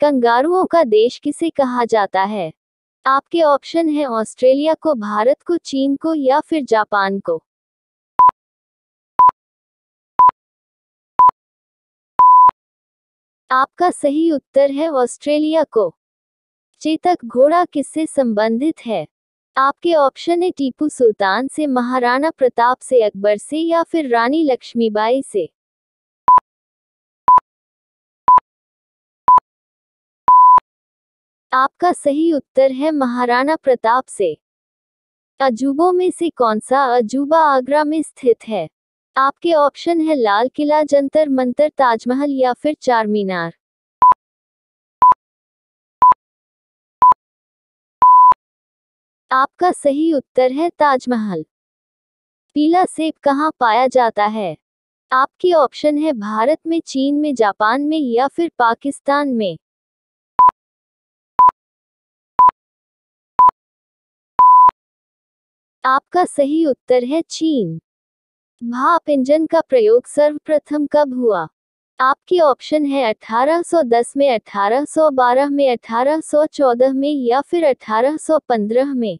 कंगारुओं का देश किसे कहा जाता है आपके ऑप्शन है ऑस्ट्रेलिया को भारत को चीन को या फिर जापान को आपका सही उत्तर है ऑस्ट्रेलिया को चेतक घोड़ा किससे संबंधित है आपके ऑप्शन है टीपू सुल्तान से महाराणा प्रताप से अकबर से या फिर रानी लक्ष्मीबाई से आपका सही उत्तर है महाराणा प्रताप से अजूबों में से कौन सा अजूबा आगरा में स्थित है आपके ऑप्शन है लाल किला जंतर मंतर ताजमहल या फिर चार मीनार आपका सही उत्तर है ताजमहल पीला सेब कहाँ पाया जाता है आपके ऑप्शन है भारत में चीन में जापान में या फिर पाकिस्तान में आपका सही उत्तर है चीन भाप इंजन का प्रयोग सर्वप्रथम कब हुआ आपके ऑप्शन है 1810 में 1812 में 1814 में या फिर 1815 में